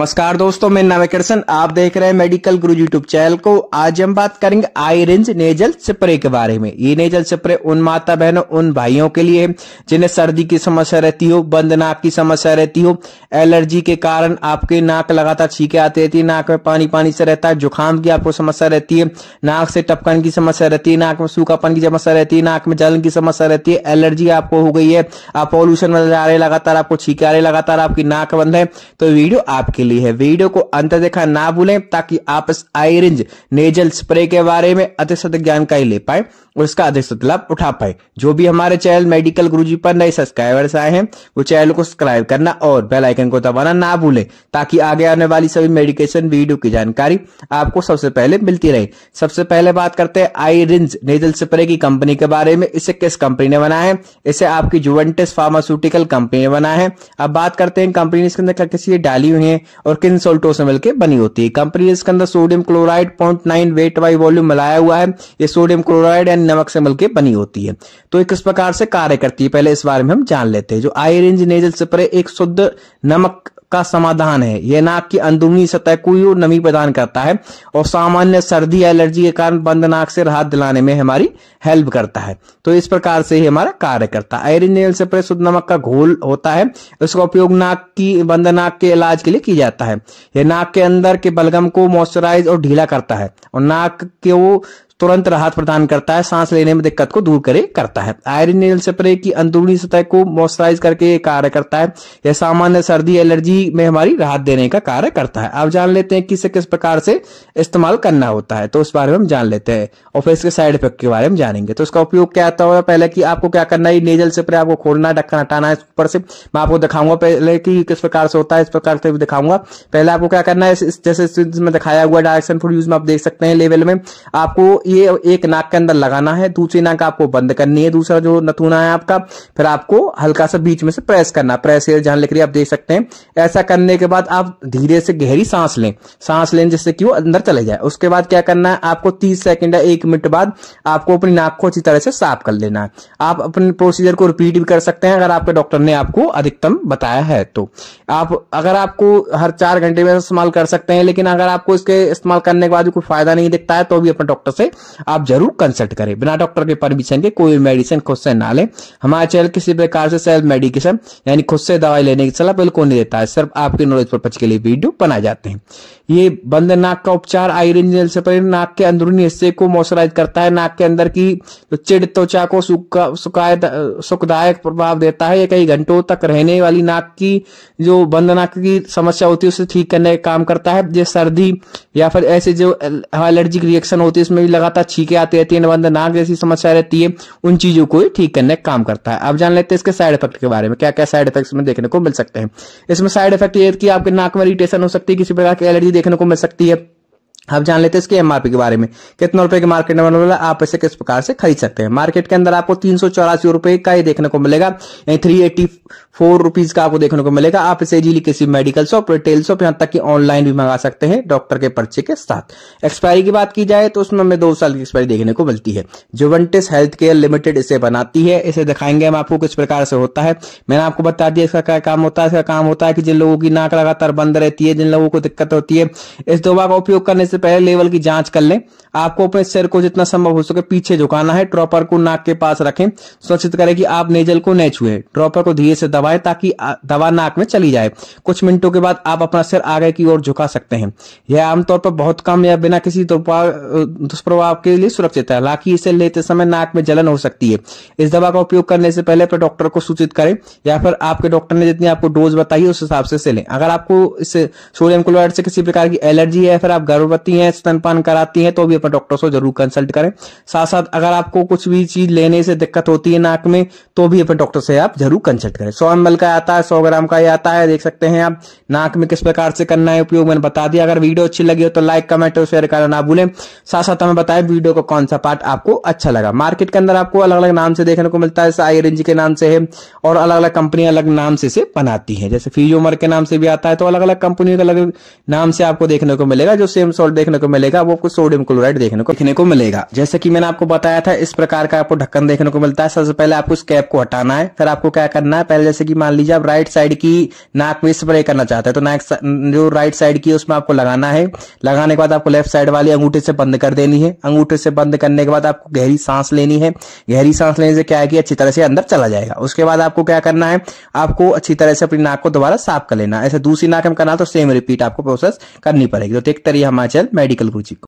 नमस्कार दोस्तों मैं कृष्ण आप देख रहे हैं मेडिकल गुरु यूट्यूब चैनल को आज हम बात करेंगे आई रेंज नेजल स्प्रे के बारे में ये नेजल स्प्रे उन माता बहनों उन भाइयों के लिए जिन्हें सर्दी की समस्या रहती हो बंद नाक की समस्या रहती हो एलर्जी के कारण आपके नाक लगातार छीके आती रहती है नाक में पानी पानी से रहता है जुकाम की आपको समस्या रहती है नाक से टपकन की समस्या रहती है नाक में सूखापन की समस्या रहती है नाक में जलन की समस्या रहती है एलर्जी आपको हो गई है आप पॉल्यूशन में जा रहे लगातार आपको छीके आ रहे लगातार आपकी नाक बंद है तो वीडियो आपके लिए ली है वीडियो को अंत देखा ना भूलें ताकि आप इस आयरेंज नेजल स्प्रे के बारे में अधिक जानकारी ले पाए और इसका अधिक लाभ उठा पाए जो भी हमारे चैनल मेडिकल गुरुजी पर नए सब्सक्राइबर्स आए हैं वो चैनल को सब्सक्राइब करना और बेलाइकन को दबाना ना भूलें ताकि आगे आने वाली सभी मेडिकेशन वीडियो की जानकारी आपको सबसे पहले मिलती रहे सबसे पहले बात करते हैं आयरिंज नेजल स्प्रे की कंपनी के बारे में इसे किस कंपनी ने बनाया है इसे आपकी जुवेंटिस फार्मास्यूटिकल कंपनी ने बनाया है अब बात करते हैं कंपनी ने इसके अंदर क्या किसी डाली हुई है और किन सोल्टो से मिलकर बनी होती है कंपनी ने इसके अंदर sodium chloride point nine weight by volume मिलाया हुआ है ये सोडियम क्लोराइड एंड नमक से मिलकर बनी होती है तो एक किस प्रकार से कार्य करती है पहले इस बारे में हम जान लेते हैं जो आई रेंज नेजल स्प्रे एक शुद्ध नमक का समाधान है यह नाक की अंदरूनी सतह को नमी प्रदान करता है और सामान्य सर्दी एलर्जी के कारण बंद नाक से राहत दिलाने में हमारी हेल्प करता है तो इस प्रकार से ही हमारा कार्य करता है आयरन नेल से शुद्ध नमक का घोल होता है इसका उपयोग नाक की बंद नाक के इलाज के लिए किया जाता है यह नाक के अंदर के बलगम को मॉइस्चराइज और ढीला करता है और नाक को तुरंत राहत प्रदान करता है सांस लेने में दिक्कत को दूर करे करता है आयरन नेल स्प्रे की अंदरूनी सतह को मॉइस्चराइज करके कार्य करता है यह सामान्य सर्दी एलर्जी में हमारी राहत देने का कार्य करता है आप जान लेते हैं किसे किस प्रकार से इस्तेमाल करना होता है तो उस बारे में हम जान लेते हैं और फिर इसके साइड इफेक्ट के बारे में जानेंगे तो इसका उपयोग क्या आता होगा पहले की आपको क्या करना है नेजल स्प्रे आपको खोलना है ढक्कन हटाना है ऊपर से मैं आपको दिखाऊंगा पहले की किस प्रकार से होता है इस प्रकार से दिखाऊंगा पहले आपको क्या करना है जैसे दिखाया हुआ डायरेक्शन फूड यूज में आप देख सकते हैं लेवल में आपको ये एक नाक के अंदर लगाना है दूसरी नाक आपको बंद करनी है दूसरा जो नथुना है आपका फिर आपको हल्का सा बीच में से प्रेस करना प्रेस एयर जहां लिख रही है आप देख सकते हैं ऐसा करने के बाद आप धीरे से गहरी सांस लें सांस लें जिससे कि वो अंदर चले जाए उसके बाद क्या करना है आपको तीस सेकेंड या एक मिनट बाद आपको अपनी नाक को अच्छी तरह से साफ कर लेना है आप अपने प्रोसीजर को रिपीट भी कर सकते हैं अगर आपके डॉक्टर ने आपको अधिकतम बताया है तो आप अगर आपको हर चार घंटे में इस्तेमाल कर सकते हैं लेकिन अगर आपको इसके इस्तेमाल करने के बाद कोई फायदा नहीं दिखता है तो भी अपने डॉक्टर से आप जरूर कंसल्ट करें बिना डॉक्टर के परमिशन के कोई मेडिसिन खुद से ना ले हमारे चैनल किसी प्रकार से सेल्फ मेडिकेशन यानी खुद से दवाई लेने की सलाह बिल्कुल नहीं देता है सिर्फ आपके नॉलेज पर्पज के लिए वीडियो बनाए जाते हैं ये बंद नाक का उपचार आयरन जेल से पहले नाक के अंदरूनी हिस्से को मॉइस्चराइज करता है नाक के अंदर की चिड़ त्वचा को सुखदायक प्रभाव देता है ये कई घंटों तक रहने वाली नाक की जो बंद नाक की समस्या होती है उसे ठीक करने का काम करता है ये सर्दी या फिर ऐसे जो एलर्जिक रिएक्शन होती है इसमें भी लगातार छीके आती रहती है निबंध नाक जैसी समस्या रहती है उन चीजों को ठीक करने का काम करता है अब जान लेते हैं इसके साइड इफेक्ट के बारे में क्या क्या साइड इफेक्ट में देखने को मिल सकते हैं इसमें साइड इफेक्ट ये कि आपके नाक में इरिटेशन हो सकती है किसी प्रकार की एलर्जी देखने को मिल सकती है अब जान लेते हैं इसके एमआरपी के बारे में कितने रुपए के मार्केट में वाला आप इसे किस प्रकार से खरीद सकते हैं मार्केट के अंदर आपको तीन रुपए का ही देखने को मिलेगा यानी थ्री एटी फोर रुपीज का आपको देखने को मिलेगा आप इसे इजीली किसी मेडिकल शॉप रिटेल शॉप यहाँ तक कि ऑनलाइन भी मंगा सकते हैं डॉक्टर के पर्चे के साथ एक्सपायरी की बात की जाए तो उसमें हमें दो साल की एक्सपायरी देखने को मिलती है जुवेंटिस हेल्थ केयर लिमिटेड इसे बनाती है इसे दिखाएंगे हम आपको किस प्रकार से होता है मैंने आपको बता दिया इसका क्या काम होता है इसका काम होता है कि जिन लोगों की नाक लगातार बंद रहती है जिन लोगों को दिक्कत होती है इस दवा का उपयोग करने से पहले लेवल की जांच कर लें आपको अपने सिर को जितना संभव हो सके पीछे झुकाना है ड्रॉपर को नाक के पास रखें सुनिश्चित करें कि आप नेजल को न छुए ड्रॉपर को धीरे से दबाएं ताकि दवा नाक में चली जाए कुछ मिनटों के बाद आप अपना सिर आगे की ओर झुका सकते हैं यह आमतौर पर बहुत कम या बिना किसी दुष्प्रभाव के लिए सुरक्षित है हालांकि इसे लेते समय नाक में जलन हो सकती है इस दवा का उपयोग करने से पहले अपने डॉक्टर को सूचित करें या फिर आपके डॉक्टर ने जितनी आपको डोज बताई उस हिसाब से लें अगर आपको इस सोडियम क्लोराइड से किसी प्रकार की एलर्जी है फिर आप गर्भवती करती हैं स्तनपान कराती हैं तो भी अपने डॉक्टर से जरूर कंसल्ट करें साथ साथ अगर आपको कुछ भी चीज लेने से दिक्कत होती है नाक में तो भी अपने डॉक्टर से आप जरूर कंसल्ट करें सौ एम का आता है सौ ग्राम का ये आता है देख सकते हैं आप नाक में किस प्रकार से करना है उपयोग मैंने बता दिया अगर वीडियो अच्छी लगी हो तो लाइक कमेंट और शेयर करना ना भूलें साथ साथ हमें बताएं वीडियो का कौन सा पार्ट आपको अच्छा लगा मार्केट के अंदर आपको अलग अलग नाम से देखने को मिलता है आई एन के नाम से है और अलग अलग कंपनी अलग नाम से इसे बनाती है जैसे फीजोमर के नाम से भी आता है तो अलग अलग कंपनियों के अलग नाम से आपको देखने को मिलेगा जो सेम सोल्ट सॉल्ट देखने को मिलेगा वो आपको सोडियम क्लोराइड देखने को देखने को मिलेगा जैसे कि मैंने आपको बताया था इस प्रकार का आपको ढक्कन देखने को मिलता है सबसे पहले आपको इस कैप को हटाना है फिर आपको क्या करना है पहले जैसे कि मान लीजिए आप राइट साइड की नाक में स्प्रे करना चाहते हैं तो नाक जो राइट साइड की उसमें आपको लगाना है लगाने के बाद आपको लेफ्ट साइड वाली अंगूठे से बंद कर देनी है अंगूठे से बंद करने के बाद आपको गहरी सांस लेनी है गहरी सांस लेने से क्या है कि अच्छी तरह से अंदर चला जाएगा उसके बाद आपको क्या करना है आपको अच्छी तरह से अपनी नाक को दोबारा साफ कर लेना ऐसे दूसरी नाक में करना तो सेम रिपीट आपको प्रोसेस करनी पड़ेगी तो एक तरीका हमारे मेडिकल कोचिंग को